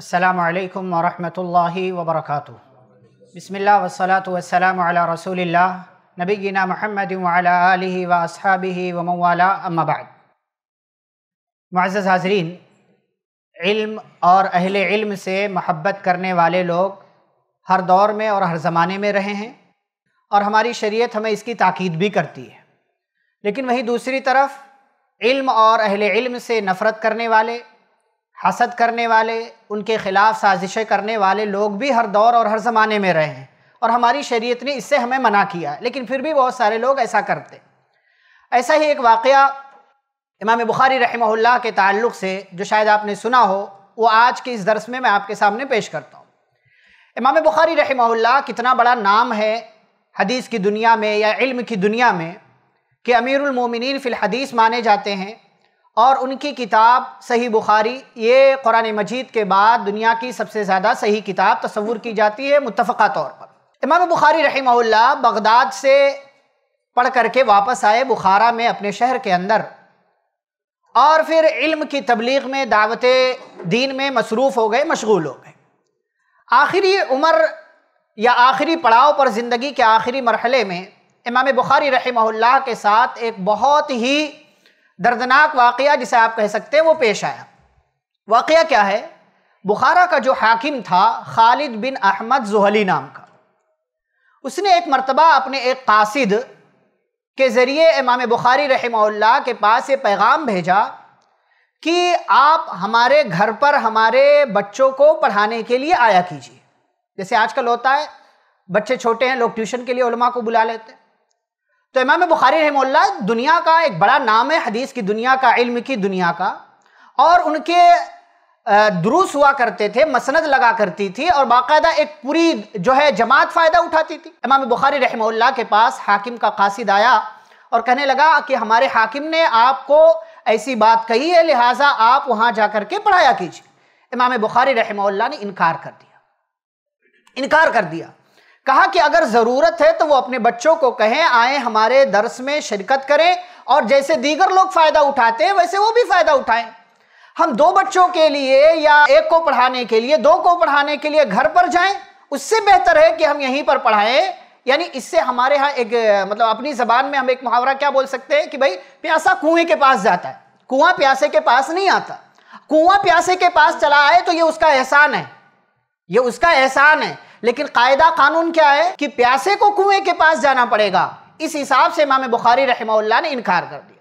अल्लाम वरहमल वबरक बसमिल्ल वसलात वसलाम रसूल गिना महमद वसहाबी वमवाला अम्माबाद मज़ हाजरीन इल्म और अहल इल्म से महब्बत करने वाले लोग हर दौर में और हर ज़माने में रहे हैं और हमारी शरीय हमें इसकी ताक़द भी करती है लेकिन वहीं दूसरी तरफ इल्म और अहल इल्म से नफ़रत करने वाले हसद करने वाले उनके ख़िलाफ़ साजिशें करने वाले लोग भी हर दौर और हर ज़माने में रहे हैं और हमारी शरीयत ने इससे हमें मना किया है लेकिन फिर भी बहुत सारे लोग ऐसा करते ऐसा ही एक वाक़ इमाम बुखारी रहमल्ला के ताल्लुक़ से जो शायद आपने सुना हो वो आज के इस दरस में मैं आपके सामने पेश करता हूँ इमाम बुखारी रहमल्ला कितना बड़ा नाम है हदीस की दुनिया में या इल्म की दुनिया में कि अमीरमिन फ़िल हदीस माने जाते हैं और उनकी किताब सही बुखारी ये कुरान मजीद के बाद दुनिया की सबसे ज़्यादा सही किताब तस्वूर की जाती है मुतफ़ा तौर पर इमाम बुखारी रही बगदाद से पढ़ करके वापस आए बुखारा में अपने शहर के अंदर और फिर इल्म की तबलीग में दावत दीन में मसरूफ़ हो गए मशगूल हो गए आखिरी उम्र या आखिरी पड़ाव पर ज़िंदगी के आखिरी मरहले में इमाम बुखारी रही के साथ एक बहुत ही दर्दनाक वाक़ जिसे आप कह सकते हैं वो पेश आया वाकया क्या है बुखारा का जो हाकिम था खालिद बिन अहमद जोहली नाम का उसने एक मरतबा अपने एक कासिद के ज़रिए इमाम बुखारी रहमल्ला के पास ये पैगाम भेजा कि आप हमारे घर पर हमारे बच्चों को पढ़ाने के लिए आया कीजिए जैसे आजकल होता है बच्चे छोटे हैं लोग ट्यूशन के लिए उलमा को बुला लेते हैं तो इमाम बुखारी रहमल्ला दुनिया का एक बड़ा नाम है हदीस की दुनिया का इल्म की दुनिया का और उनके दुरुस हुआ करते थे मसनद लगा करती थी और बाकायदा एक पूरी जो है जमात फ़ायदा उठाती थी इमाम बुखारी रहमल्ला के पास हाकिम का कासिद आया और कहने लगा कि हमारे हाकिम ने आपको ऐसी बात कही है लिहाजा आप वहाँ जा कर के पढ़ाया कीजिए इमाम बुखारी रहमल्ला ने इनकार कर दिया इनकार कर दिया कहा कि अगर ज़रूरत है तो वो अपने बच्चों को कहें आए हमारे दर्स में शिरकत करें और जैसे दीगर लोग फ़ायदा उठाते हैं वैसे वो भी फ़ायदा उठाएं हम दो बच्चों के लिए या एक को पढ़ाने के लिए दो को पढ़ाने के लिए घर पर जाएं उससे बेहतर है कि हम यहीं पर पढ़ाएं यानी इससे हमारे यहाँ एक मतलब अपनी जबान में हम एक मुहावरा क्या बोल सकते हैं कि भाई प्यासा कुएं के पास जाता है कुआं प्यासे के पास नहीं आता कुआं प्यासे के पास चला आए तो ये उसका एहसान है ये उसका एहसान है लेकिन कायदा कानून क्या है कि प्यासे को कुएं के पास जाना पड़ेगा इस हिसाब से इमाम बुखारी रहमल्ला ने इनकार कर दिया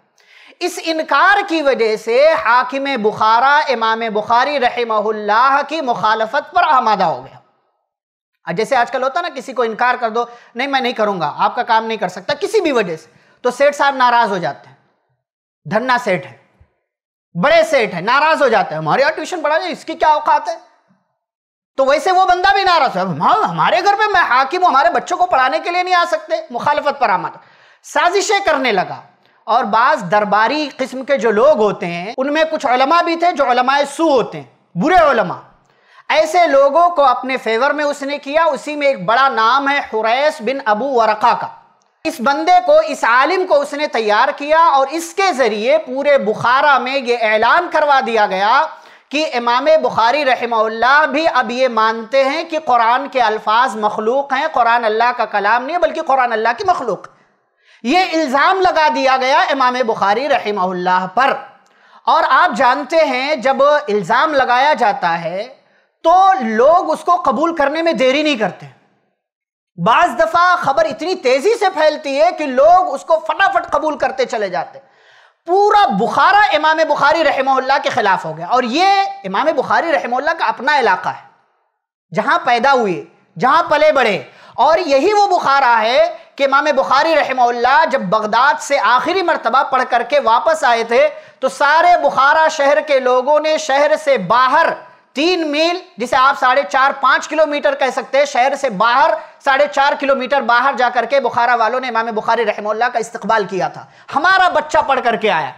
इस इनकार की वजह से हाकिम बुखारा इमाम बुखारी रहमल्ला की मुखालफत पर आमादा हो गया जैसे आजकल होता ना किसी को इनकार कर दो नहीं मैं नहीं करूंगा आपका काम नहीं कर सकता किसी भी वजह से तो सेठ साहब नाराज हो जाते हैं धन्ना सेठ है बड़े सेठ है नाराज हो जाते हैं हमारे यहाँ ट्यूशन पढ़ा जाए इसकी क्या औकात है तो वैसे वो बंदा भी नाराज है हाँ हमारे घर पे मैं हाकिम हमारे बच्चों को पढ़ाने के लिए नहीं आ सकते मुखालफत पर आमद साजिशें करने लगा और बाज दरबारी किस्म के जो लोग होते हैं उनमें कुछ उलमा भी थे जो उलमाए सू होते हैं बुरे उलमा ऐसे लोगों को अपने फेवर में उसने किया उसी में एक बड़ा नाम है हुरैस बिन अबू वरका का इस बंदे को इस आलिम को उसने तैयार किया और इसके ज़रिए पूरे बुखारा में ये ऐलान करवा दिया गया कि इमाम बुखारी रहमल्ला भी अब ये मानते हैं कि कुरान के अल्फाज मखलूक हैं कुरान अल्लाह का कलाम नहीं बल्कि कुरान अल्लाह की मखलूक ये इल्ज़ाम लगा दिया गया इमाम बुखारी रहमल्ला पर और आप जानते हैं जब इल्ज़ाम लगाया जाता है तो लोग उसको कबूल करने में देरी नहीं करते बाज़ दफ़ा खबर इतनी तेज़ी से फैलती है कि लोग उसको फटाफट कबूल करते चले जाते पूरा बुखारा इमाम बुखारी रहमोल्ला के खिलाफ हो गया और ये इमाम बुखारी रहमल्ला का अपना इलाका है जहां पैदा हुए जहां पले बड़े और यही वो बुखारा है कि इमाम बुखारी रहमल्ला जब बगदाद से आखिरी मरतबा पढ़ करके वापस आए थे तो सारे बुखारा शहर के लोगों ने शहर से बाहर तीन मील जिसे आप साढ़े चार पांच किलोमीटर कह सकते हैं शहर से बाहर साढ़े चार किलोमीटर बाहर जाकर के बुखारा वालों ने इमाम बुखारी रहमोल्ला का इस्तकबाल किया था हमारा बच्चा पढ़ करके आया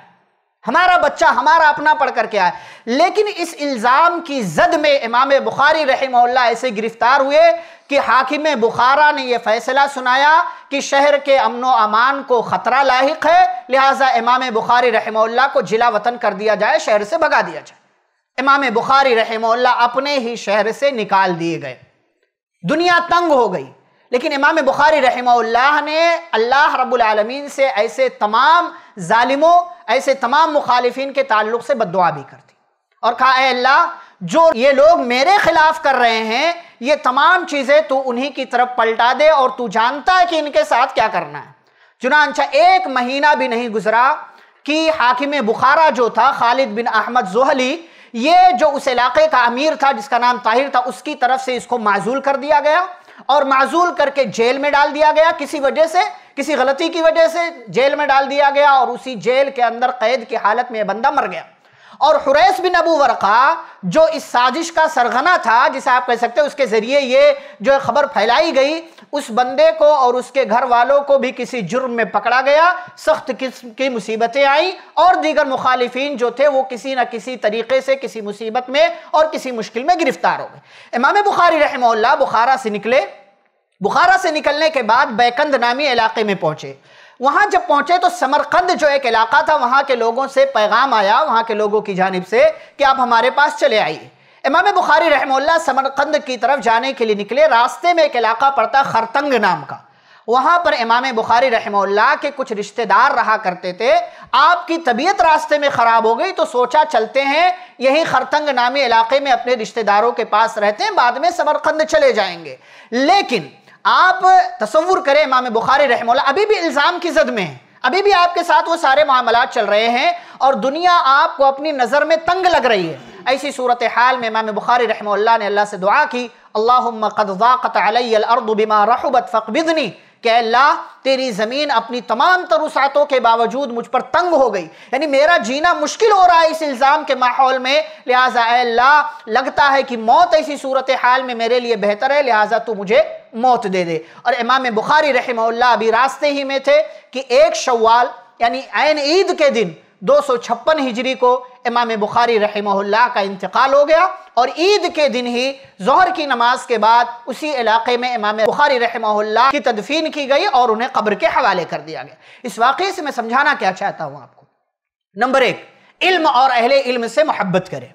हमारा बच्चा हमारा अपना पढ़ करके आया लेकिन इस इल्ज़ाम की जद में इमाम बुखारी रहमोल्ला ऐसे गिरफ्तार हुए कि हाकिम बुखारा ने यह फैसला सुनाया कि शहर के अमनो अमान को ख़तरा लाक है लिहाजा इमाम बुखारी रहमोल्ला को जिला वतन कर दिया जाए शहर से भगा दिया जाए इमाम बुखारी रहमल्ला अपने ही शहर से निकाल दिए गए दुनिया तंग हो गई लेकिन इमाम बुखारी रहमल्ला ने अल्लाह रबालमीन से ऐसे तमाम ालिमों ऐसे तमाम मुखालफिन के ताल्लुक से बदवा भी कर दी और कहा अल्लाह जो ये लोग मेरे खिलाफ कर रहे हैं ये तमाम चीज़ें तू उन्हीं की तरफ पलटा दे और तू जानता है कि इनके साथ क्या करना है चुनानचा एक महीना भी नहीं गुजरा कि हाकिम बुखारा जो था खालिद बिन अहमद जोहली ये जो उस इलाके का अमीर था जिसका नाम ताहिर था उसकी तरफ से इसको माजूल कर दिया गया और माजूल करके जेल में डाल दिया गया किसी वजह से किसी गलती की वजह से जेल में डाल दिया गया और उसी जेल के अंदर कैद की हालत में यह बंदा मर गया और हुरैस बिन अबू वरका जो इस साजिश का सरगना था जिसे आप कह सकते हैं उसके ज़रिए ये जो खबर फैलाई गई उस बंदे को और उसके घर वालों को भी किसी जुर्म में पकड़ा गया सख्त किस्म की मुसीबतें आई और दीगर मुखालिफिन जो थे वो किसी न किसी तरीके से किसी मुसीबत में और किसी मुश्किल में गिरफ्तार हो गए इमाम बुखारी रहमल्ला बुखारा से निकले बुखारा से निकलने के बाद बैकंद नामी इलाके में पहुंचे वहां जब पहुंचे तो समरकंद जो एक इलाका था वहां के लोगों से पैगाम आया वहां के लोगों की जानब से कि आप हमारे पास चले आइए इमाम बुखारी रहमोल्ला समरकंद की तरफ जाने के लिए निकले रास्ते में एक इलाका पड़ता खरतंग नाम का वहाँ पर इमाम बुखारी रहमल्ला के कुछ रिश्तेदार रहा करते थे आपकी तबीयत रास्ते में ख़राब हो गई तो सोचा चलते हैं यही खरतंग नामी इलाके में अपने रिश्तेदारों के पास रहते हैं बाद में समरकंद चले जाएंगे लेकिन आप तस्वुर करें इमाम बुखारी रहमोल्ला अभी भी इल्ज़ाम की जद में है अभी भी आपके साथ वो सारे मामला चल रहे हैं और दुनिया आपको अपनी नज़र में तंग लग रही है ऐसी सूरत हाल में इमाम बुखारी रहमोल्ला ने अल्लाह से दुआ की अल्लाह कदवाक़त अलैल अर्द बिमा रहबत फ़कबिदनी कि अल्लाह तेरी ज़मीन अपनी तमाम तरुसातों के बावजूद मुझ पर तंग हो गई यानी मेरा जीना मुश्किल हो रहा है इस इल्ज़ाम के माहौल में लिहाजा अल्लाह लगता है कि मौत ऐसी सूरत हाल में मेरे लिए बेहतर है लिहाजा तू मुझे मौत दे दे और इमाम बुखारी रहम्ला अभी रास्ते ही में थे कि एक शवाल यानी ऐन ईद के दिन दो सौ छप्पन हिजरी को इमाम बुखारी रहमल्ला का इंतकाल हो गया और ईद के दिन ही जहर की नमाज के बाद उसी इलाके में इमाम बुखारी रहमल्ला की तदफीन की गई और उन्हें कब्र के हवाले कर दिया गया इस वाक़े से मैं समझाना क्या चाहता हूँ आपको नंबर एक इल्म और अहले इल्म से मोहब्बत करें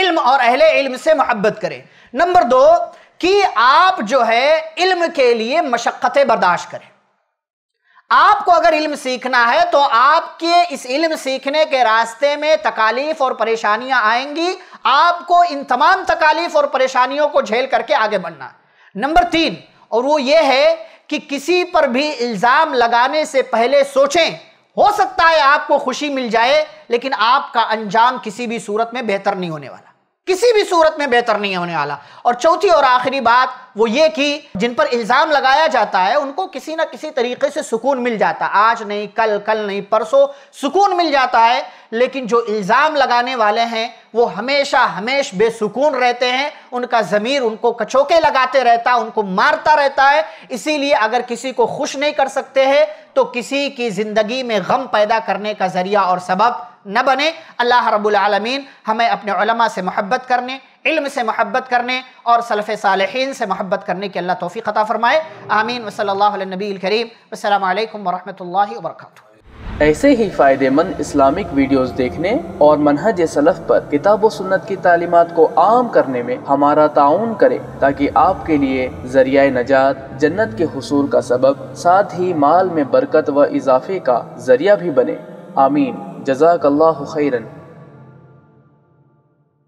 इल्म और अहले इल्म से मोहब्बत करें नंबर दो कि आप जो है इल्म के लिए मशक्क़तें बर्दाश्त करें आपको अगर इल्म सीखना है तो आपके इस इल्म सीखने के रास्ते में तकालीफ और परेशानियां आएंगी आपको इन तमाम तकालीफ और परेशानियों को झेल करके आगे बढ़ना नंबर तीन और वो ये है कि किसी पर भी इल्ज़ाम लगाने से पहले सोचें हो सकता है आपको खुशी मिल जाए लेकिन आपका अंजाम किसी भी सूरत में बेहतर नहीं होने वाला किसी भी सूरत में बेहतर नहीं होने वाला और चौथी और आखिरी बात वो ये कि जिन पर इल्ज़ाम लगाया जाता है उनको किसी ना किसी तरीके से सुकून मिल जाता है आज नहीं कल कल नहीं परसों सुकून मिल जाता है लेकिन जो इल्ज़ाम लगाने वाले हैं वो हमेशा हमेश बेसुकून रहते हैं उनका ज़मीर उनको कचोके लगाते रहता उनको मारता रहता है इसीलिए अगर किसी को खुश नहीं कर सकते हैं तो किसी की ज़िंदगी में गम पैदा करने का ज़रिया और सबब न बने अल्लाह रबालमीन हमें अपने से मोहब्बत करने इल्म से मोहब्बत करने और सलफ़ सालहीन से मोहब्बत करने की अल्लाह तोफ़ी ख़ता फ़रमाए आमीन वसलनबी करीम अल्लाम वरहमल वर्का ऐसे ही फ़ायदेमंद इस्लामिक वीडियोस देखने और मनहज सलफ़ पर किताब सुन्नत की तालीमत को आम करने में हमारा ताउन करें ताकि आपके लिए जरिया नजात जन्नत के हसूल का सबब साथ ही माल में बरकत व इजाफे का जरिया भी बने आमीन जजाक खैरन